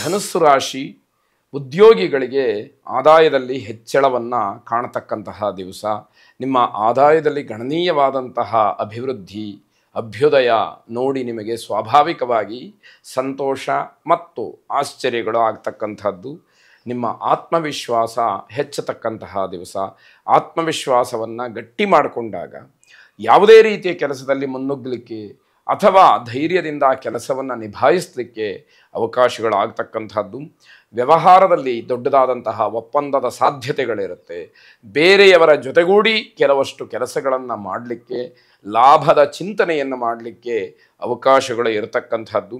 ಧನುಸ್ಸು ರಾಶಿ ಉದ್ಯೋಗಿಗಳಿಗೆ ಆದಾಯದಲ್ಲಿ ಹೆಚ್ಚಳವನ್ನು ಕಾಣತಕ್ಕಂತಹ ದಿವಸ ನಿಮ್ಮ ಆದಾಯದಲ್ಲಿ ಗಣನೀಯವಾದಂತಹ ಅಭಿವೃದ್ಧಿ ಅಭ್ಯುದಯ ನೋಡಿ ನಿಮಗೆ ಸ್ವಾಭಾವಿಕವಾಗಿ ಸಂತೋಷ ಮತ್ತು ಆಶ್ಚರ್ಯಗಳು ಆಗ್ತಕ್ಕಂಥದ್ದು ನಿಮ್ಮ ಆತ್ಮವಿಶ್ವಾಸ ಹೆಚ್ಚತಕ್ಕಂತಹ ದಿವಸ ಆತ್ಮವಿಶ್ವಾಸವನ್ನು ಗಟ್ಟಿ ಮಾಡಿಕೊಂಡಾಗ ಯಾವುದೇ ರೀತಿಯ ಕೆಲಸದಲ್ಲಿ ಮುನ್ನುಗ್ಗಲಿಕ್ಕೆ ಅಥವಾ ಧೈರ್ಯದಿಂದ ಕೆಲಸವನ್ನು ನಿಭಾಯಿಸಲಿಕ್ಕೆ ಅವಕಾಶಗಳಾಗ್ತಕ್ಕಂಥದ್ದು ವ್ಯವಹಾರದಲ್ಲಿ ದೊಡ್ಡದಾದಂತಹ ಒಪ್ಪಂದದ ಸಾಧ್ಯತೆಗಳಿರುತ್ತೆ ಬೇರೆಯವರ ಜೊತೆಗೂಡಿ ಕೆಲವಷ್ಟು ಕೆಲಸಗಳನ್ನು ಮಾಡಲಿಕ್ಕೆ ಲಾಭದ ಚಿಂತನೆಯನ್ನು ಮಾಡಲಿಕ್ಕೆ ಅವಕಾಶಗಳು ಇರತಕ್ಕಂಥದ್ದು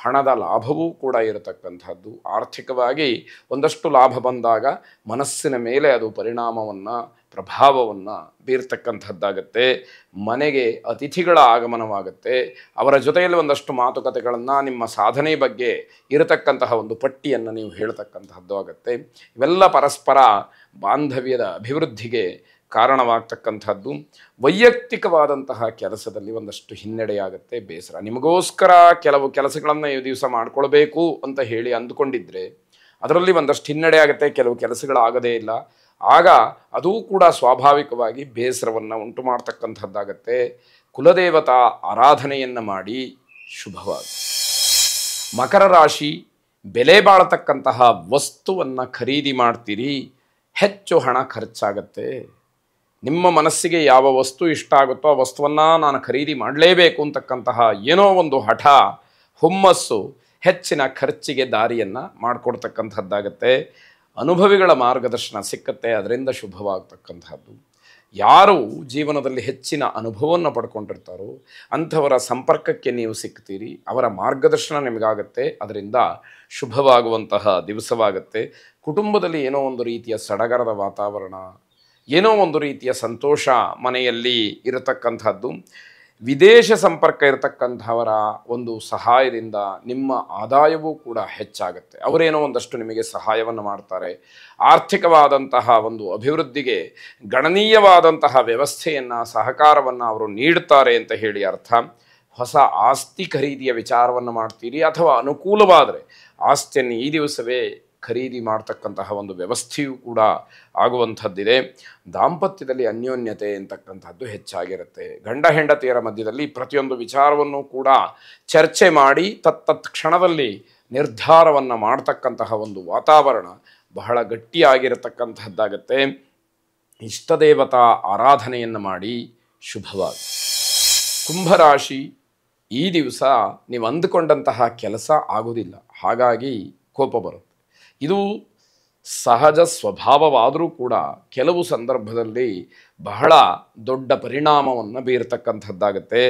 ಹಣದ ಲಾಭವೂ ಕೂಡ ಇರತಕ್ಕಂಥದ್ದು ಆರ್ಥಿಕವಾಗಿ ಒಂದಷ್ಟು ಲಾಭ ಬಂದಾಗ ಮನಸ್ಸಿನ ಮೇಲೆ ಅದು ಪರಿಣಾಮವನ್ನು ಪ್ರಭಾವವನ್ನು ಬೀರ್ತಕ್ಕಂಥದ್ದಾಗತ್ತೆ ಮನೆಗೆ ಅತಿಥಿಗಳ ಆಗಮನವಾಗುತ್ತೆ ಅವರ ಜೊತೆಯಲ್ಲಿ ಒಂದಷ್ಟು ಮಾತುಕತೆಗಳನ್ನು ನಿಮ್ಮ ಸಾಧನೆ ಬಗ್ಗೆ ಇರತಕ್ಕಂತಹ ಒಂದು ಪಟ್ಟಿಯನ್ನು ನೀವು ಹೇಳ್ತಕ್ಕಂತಹದ್ದು ಆಗುತ್ತೆ ಇವೆಲ್ಲ ಪರಸ್ಪರ ಬಾಂಧವ್ಯದ ಅಭಿವೃದ್ಧಿಗೆ ಕಾರಣವಾಗ್ತಕ್ಕಂಥದ್ದು ವೈಯಕ್ತಿಕವಾದಂತಹ ಕೆಲಸದಲ್ಲಿ ಒಂದಷ್ಟು ಹಿನ್ನಡೆಯಾಗುತ್ತೆ ಬೇಸರ ನಿಮಗೋಸ್ಕರ ಕೆಲವು ಕೆಲಸಗಳನ್ನು ಈ ದಿವಸ ಮಾಡ್ಕೊಳ್ಬೇಕು ಅಂತ ಹೇಳಿ ಅಂದುಕೊಂಡಿದ್ದರೆ ಅದರಲ್ಲಿ ಒಂದಷ್ಟು ಹಿನ್ನಡೆ ಆಗುತ್ತೆ ಕೆಲವು ಕೆಲಸಗಳಾಗದೇ ಇಲ್ಲ ಆಗ ಅದೂ ಕೂಡ ಸ್ವಾಭಾವಿಕವಾಗಿ ಬೇಸರವನ್ನು ಉಂಟು ಮಾಡ್ತಕ್ಕಂಥದ್ದಾಗತ್ತೆ ಕುಲದೇವತಾ ಆರಾಧನೆಯನ್ನು ಮಾಡಿ ಶುಭವಾಗಿ ಮಕರ ರಾಶಿ ಬೆಲೆ ಬಾಳತಕ್ಕಂತಹ ವಸ್ತುವನ್ನು ಖರೀದಿ ಮಾಡ್ತೀರಿ ಹೆಚ್ಚು ಹಣ ಖರ್ಚಾಗತ್ತೆ ನಿಮ್ಮ ಮನಸ್ಸಿಗೆ ಯಾವ ವಸ್ತು ಇಷ್ಟ ಆಗುತ್ತೋ ಆ ವಸ್ತುವನ್ನು ನಾನು ಖರೀದಿ ಮಾಡಲೇಬೇಕು ಅಂತಕ್ಕಂತಹ ಏನೋ ಒಂದು ಹಠ ಹುಮ್ಮಸ್ಸು ಹೆಚ್ಚಿನ ಖರ್ಚಿಗೆ ದಾರಿಯನ್ನು ಮಾಡಿಕೊಡ್ತಕ್ಕಂಥದ್ದಾಗತ್ತೆ ಅನುಭವಿಗಳ ಮಾರ್ಗದರ್ಶನ ಸಿಕ್ಕತ್ತೆ ಅದರಿಂದ ಶುಭವಾಗತಕ್ಕಂಥದ್ದು ಯಾರು ಜೀವನದಲ್ಲಿ ಹೆಚ್ಚಿನ ಅನುಭವವನ್ನು ಪಡ್ಕೊಂಡಿರ್ತಾರೋ ಅಂಥವರ ಸಂಪರ್ಕಕ್ಕೆ ನೀವು ಸಿಗ್ತೀರಿ ಅವರ ಮಾರ್ಗದರ್ಶನ ನಿಮಗಾಗತ್ತೆ ಅದರಿಂದ ಶುಭವಾಗುವಂತಹ ದಿವಸವಾಗುತ್ತೆ ಕುಟುಂಬದಲ್ಲಿ ಏನೋ ಒಂದು ರೀತಿಯ ಸಡಗರದ ವಾತಾವರಣ ಏನೋ ಒಂದು ರೀತಿಯ ಸಂತೋಷ ಮನೆಯಲ್ಲಿ ಇರತಕ್ಕಂಥದ್ದು ವಿದೇಶ ಸಂಪರ್ಕ ಇರತಕ್ಕಂಥವರ ಒಂದು ಸಹಾಯದಿಂದ ನಿಮ್ಮ ಆದಾಯವೂ ಕೂಡ ಹೆಚ್ಚಾಗುತ್ತೆ ಅವರೇನೋ ಒಂದಷ್ಟು ನಿಮಗೆ ಸಹಾಯವನ್ನು ಮಾಡ್ತಾರೆ ಆರ್ಥಿಕವಾದಂತಹ ಒಂದು ಅಭಿವೃದ್ಧಿಗೆ ಗಣನೀಯವಾದಂತಹ ವ್ಯವಸ್ಥೆಯನ್ನು ಸಹಕಾರವನ್ನು ಅವರು ನೀಡುತ್ತಾರೆ ಅಂತ ಹೇಳಿ ಅರ್ಥ ಹೊಸ ಆಸ್ತಿ ಖರೀದಿಯ ವಿಚಾರವನ್ನು ಮಾಡ್ತೀರಿ ಅಥವಾ ಅನುಕೂಲವಾದರೆ ಆಸ್ತಿಯನ್ನು ಈ ದಿವಸವೇ ಖರೀದಿ ಮಾಡ್ತಕ್ಕಂತಹ ಒಂದು ವ್ಯವಸ್ಥೆಯೂ ಕೂಡ ಆಗುವಂಥದ್ದಿದೆ ದಾಂಪತ್ಯದಲ್ಲಿ ಅನ್ಯೋನ್ಯತೆ ಅಂತಕ್ಕಂಥದ್ದು ಹೆಚ್ಚಾಗಿರುತ್ತೆ ಗಂಡ ಹೆಂಡತಿಯರ ಮಧ್ಯದಲ್ಲಿ ಪ್ರತಿಯೊಂದು ವಿಚಾರವನ್ನು ಕೂಡ ಚರ್ಚೆ ಮಾಡಿ ತತ್ತತ್ ಕ್ಷಣದಲ್ಲಿ ನಿರ್ಧಾರವನ್ನು ಮಾಡ್ತಕ್ಕಂತಹ ಒಂದು ವಾತಾವರಣ ಬಹಳ ಗಟ್ಟಿಯಾಗಿರತಕ್ಕಂಥದ್ದಾಗತ್ತೆ ಇಷ್ಟದೇವತಾ ಆರಾಧನೆಯನ್ನು ಮಾಡಿ ಶುಭವಾಗಿ ಕುಂಭರಾಶಿ ಈ ದಿವಸ ನೀವು ಅಂದುಕೊಂಡಂತಹ ಕೆಲಸ ಆಗೋದಿಲ್ಲ ಹಾಗಾಗಿ ಕೋಪ ಬರುತ್ತೆ ಇದು ಸಹಜ ಸ್ವಭಾವವಾದರೂ ಕೂಡ ಕೆಲವು ಸಂದರ್ಭದಲ್ಲಿ ಬಹಳ ದೊಡ್ಡ ಪರಿಣಾಮವನ್ನು ಬೀರತಕ್ಕಂಥದ್ದಾಗತ್ತೆ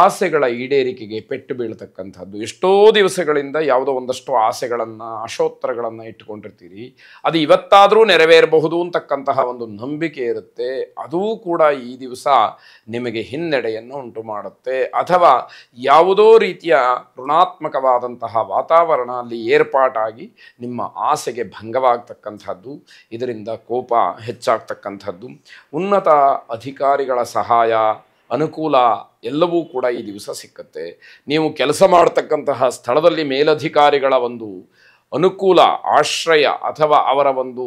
ಆಸೆಗಳ ಈಡೇರಿಕೆಗೆ ಪೆಟ್ಟು ಬೀಳ್ತಕ್ಕಂಥದ್ದು ಎಷ್ಟೋ ದಿವಸಗಳಿಂದ ಯಾವುದೋ ಒಂದಷ್ಟು ಆಸೆಗಳನ್ನು ಆಶೋತ್ತರಗಳನ್ನು ಇಟ್ಟುಕೊಂಡಿರ್ತೀರಿ ಅದು ಇವತ್ತಾದರೂ ನೆರವೇರಬಹುದು ಅಂತಕ್ಕಂತಹ ಒಂದು ನಂಬಿಕೆ ಇರುತ್ತೆ ಅದೂ ಕೂಡ ಈ ದಿವಸ ನಿಮಗೆ ಹಿನ್ನಡೆಯನ್ನು ಉಂಟು ಮಾಡುತ್ತೆ ಅಥವಾ ಯಾವುದೋ ರೀತಿಯ ಋಣಾತ್ಮಕವಾದಂತಹ ವಾತಾವರಣ ಅಲ್ಲಿ ಏರ್ಪಾಟಾಗಿ ನಿಮ್ಮ ಆಸೆಗೆ ಭಂಗವಾಗ್ತಕ್ಕಂಥದ್ದು ಇದರಿಂದ ಕೋಪ ಹೆಚ್ಚಾಗ್ತಕ್ಕಂಥದ್ದು ಉನ್ನತ ಅಧಿಕಾರಿಗಳ ಸಹಾಯ ಅನುಕೂಲ ಎಲ್ಲವೂ ಕೂಡ ಈ ದಿವಸ ಸಿಕ್ಕತ್ತೆ ನೀವು ಕೆಲಸ ಮಾಡತಕ್ಕಂತಹ ಸ್ಥಳದಲ್ಲಿ ಮೇಲಧಿಕಾರಿಗಳ ಒಂದು ಅನುಕೂಲ ಆಶ್ರಯ ಅಥವಾ ಅವರ ಒಂದು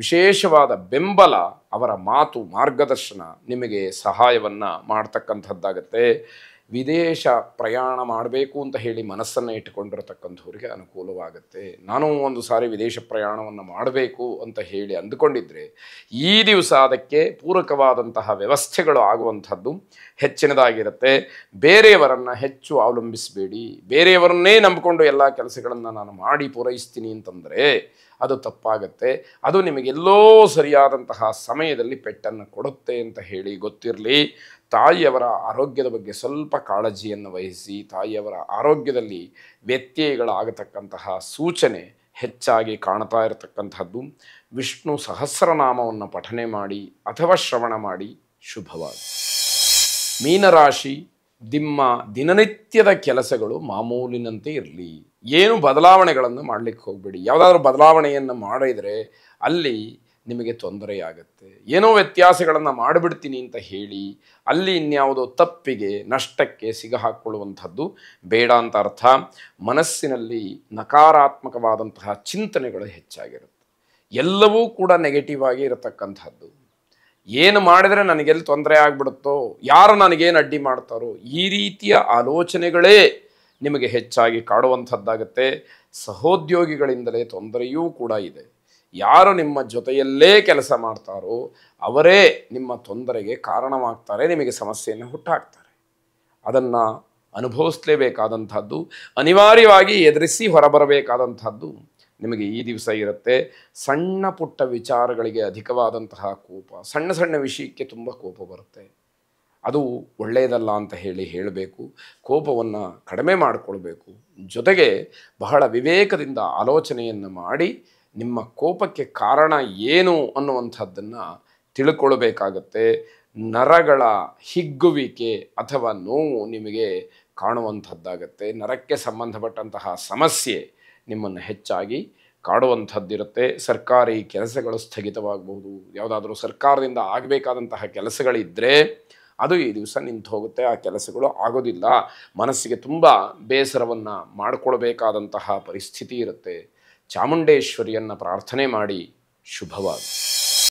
ವಿಶೇಷವಾದ ಬೆಂಬಲ ಅವರ ಮಾತು ಮಾರ್ಗದರ್ಶನ ನಿಮಗೆ ಸಹಾಯವನ್ನು ಮಾಡ್ತಕ್ಕಂಥದ್ದಾಗತ್ತೆ ವಿದೇಶ ಪ್ರಯಾಣ ಮಾಡಬೇಕು ಅಂತ ಹೇಳಿ ಮನಸ್ಸನ್ನು ಇಟ್ಟುಕೊಂಡಿರತಕ್ಕಂಥವ್ರಿಗೆ ಅನುಕೂಲವಾಗುತ್ತೆ ನಾನು ಒಂದು ಸಾರಿ ವಿದೇಶ ಪ್ರಯಾಣವನ್ನು ಮಾಡಬೇಕು ಅಂತ ಹೇಳಿ ಅಂದುಕೊಂಡಿದ್ದರೆ ಈ ದಿವಸ ಅದಕ್ಕೆ ಪೂರಕವಾದಂತಹ ವ್ಯವಸ್ಥೆಗಳು ಆಗುವಂಥದ್ದು ಹೆಚ್ಚಿನದಾಗಿರುತ್ತೆ ಬೇರೆಯವರನ್ನು ಹೆಚ್ಚು ಅವಲಂಬಿಸಬೇಡಿ ಬೇರೆಯವರನ್ನೇ ನಂಬಿಕೊಂಡು ಎಲ್ಲ ಕೆಲಸಗಳನ್ನು ನಾನು ಮಾಡಿ ಪೂರೈಸ್ತೀನಿ ಅಂತಂದರೆ ಅದು ತಪ್ಪಾಗುತ್ತೆ ಅದು ನಿಮಗೆಲ್ಲೋ ಸರಿಯಾದಂತಹ ಸಮಯದಲ್ಲಿ ಪೆಟ್ಟನ್ನು ಕೊಡುತ್ತೆ ಅಂತ ಹೇಳಿ ಗೊತ್ತಿರಲಿ ತಾಯಿಯವರ ಆರೋಗ್ಯದ ಬಗ್ಗೆ ಸ್ವಲ್ಪ ಕಾಳಜಿಯನ್ನು ವಹಿಸಿ ತಾಯಿಯವರ ಆರೋಗ್ಯದಲ್ಲಿ ವ್ಯತ್ಯಯಗಳಾಗತಕ್ಕಂತಹ ಸೂಚನೆ ಹೆಚ್ಚಾಗಿ ಕಾಣ್ತಾ ಇರತಕ್ಕಂಥದ್ದು ವಿಷ್ಣು ಸಹಸ್ರನಾಮವನ್ನು ಪಠನೆ ಮಾಡಿ ಅಥವಾ ಶ್ರವಣ ಮಾಡಿ ಶುಭವಾಗಿ ಮೀನರಾಶಿ ನಿಮ್ಮ ದಿನನಿತ್ಯದ ಕೆಲಸಗಳು ಮಾಮೂಲಿನಂತೆ ಇರಲಿ ಏನು ಬದಲಾವಣೆಗಳನ್ನು ಮಾಡಲಿಕ್ಕೆ ಹೋಗಬೇಡಿ ಯಾವುದಾದ್ರೂ ಬದಲಾವಣೆಯನ್ನು ಮಾಡಿದರೆ ಅಲ್ಲಿ ನಿಮಗೆ ತೊಂದರೆಯಾಗುತ್ತೆ ಏನೋ ವ್ಯತ್ಯಾಸಗಳನ್ನು ಮಾಡಿಬಿಡ್ತೀನಿ ಅಂತ ಹೇಳಿ ಅಲ್ಲಿ ಇನ್ಯಾವುದೋ ತಪ್ಪಿಗೆ ನಷ್ಟಕ್ಕೆ ಹಾಕ್ಕೊಳ್ಳುವಂಥದ್ದು ಬೇಡ ಅಂತ ಅರ್ಥ ಮನಸ್ಸಿನಲ್ಲಿ ನಕಾರಾತ್ಮಕವಾದಂತಹ ಚಿಂತನೆಗಳು ಹೆಚ್ಚಾಗಿರುತ್ತೆ ಎಲ್ಲವೂ ಕೂಡ ನೆಗೆಟಿವ್ ಆಗಿ ಇರತಕ್ಕಂಥದ್ದು ಏನು ಮಾಡಿದರೆ ನನಗೆಲ್ಲಿ ತೊಂದರೆ ಆಗ್ಬಿಡುತ್ತೋ ಯಾರು ನನಗೇನು ಅಡ್ಡಿ ಮಾಡ್ತಾರೋ ಈ ರೀತಿಯ ಆಲೋಚನೆಗಳೇ ನಿಮಗೆ ಹೆಚ್ಚಾಗಿ ಕಾಡುವಂಥದ್ದಾಗುತ್ತೆ ಸಹೋದ್ಯೋಗಿಗಳಿಂದಲೇ ತೊಂದರೆಯೂ ಕೂಡ ಇದೆ ಯಾರು ನಿಮ್ಮ ಜೊತೆಯಲ್ಲೇ ಕೆಲಸ ಮಾಡ್ತಾರೋ ಅವರೇ ನಿಮ್ಮ ತೊಂದರೆಗೆ ಕಾರಣವಾಗ್ತಾರೆ ನಿಮಗೆ ಸಮಸ್ಯೆಯನ್ನು ಹುಟ್ಟಾಕ್ತಾರೆ ಅದನ್ನು ಅನುಭವಿಸಲೇಬೇಕಾದಂಥದ್ದು ಅನಿವಾರ್ಯವಾಗಿ ಎದುರಿಸಿ ಹೊರಬರಬೇಕಾದಂಥದ್ದು ನಿಮಗೆ ಈ ದಿವಸ ಇರುತ್ತೆ ಸಣ್ಣ ಪುಟ್ಟ ವಿಚಾರಗಳಿಗೆ ಅಧಿಕವಾದಂತಹ ಕೋಪ ಸಣ್ಣ ಸಣ್ಣ ವಿಷಯಕ್ಕೆ ತುಂಬ ಕೋಪ ಬರುತ್ತೆ ಅದು ಒಳ್ಳೆಯದಲ್ಲ ಅಂತ ಹೇಳಿ ಹೇಳಬೇಕು ಕೋಪವನ್ನು ಕಡಿಮೆ ಮಾಡಿಕೊಳ್ಬೇಕು ಜೊತೆಗೆ ಬಹಳ ವಿವೇಕದಿಂದ ಆಲೋಚನೆಯನ್ನು ಮಾಡಿ ನಿಮ್ಮ ಕೋಪಕ್ಕೆ ಕಾರಣ ಏನು ಅನ್ನುವಂಥದ್ದನ್ನು ತಿಳ್ಕೊಳ್ಬೇಕಾಗತ್ತೆ ನರಗಳ ಹಿಗ್ಗುವಿಕೆ ಅಥವಾ ನೋವು ನಿಮಗೆ ಕಾಣುವಂಥದ್ದಾಗತ್ತೆ ನರಕ್ಕೆ ಸಂಬಂಧಪಟ್ಟಂತಹ ಸಮಸ್ಯೆ ನಿಮ್ಮನ್ನು ಹೆಚ್ಚಾಗಿ ಕಾಡುವಂಥದ್ದಿರುತ್ತೆ ಸರ್ಕಾರಿ ಕೆಲಸಗಳು ಸ್ಥಗಿತವಾಗಬಹುದು ಯಾವುದಾದ್ರೂ ಸರ್ಕಾರದಿಂದ ಆಗಬೇಕಾದಂತಹ ಕೆಲಸಗಳಿದ್ದರೆ ಅದು ಈ ದಿವಸ ನಿಂತು ಹೋಗುತ್ತೆ ಆ ಕೆಲಸಗಳು ಆಗೋದಿಲ್ಲ ಮನಸ್ಸಿಗೆ ತುಂಬ ಬೇಸರವನ್ನು ಮಾಡಿಕೊಳ್ಬೇಕಾದಂತಹ ಪರಿಸ್ಥಿತಿ ಇರುತ್ತೆ ಚಾಮುಂಡೇಶ್ವರಿಯನ್ನು ಪ್ರಾರ್ಥನೆ ಮಾಡಿ ಶುಭವಾಗಿ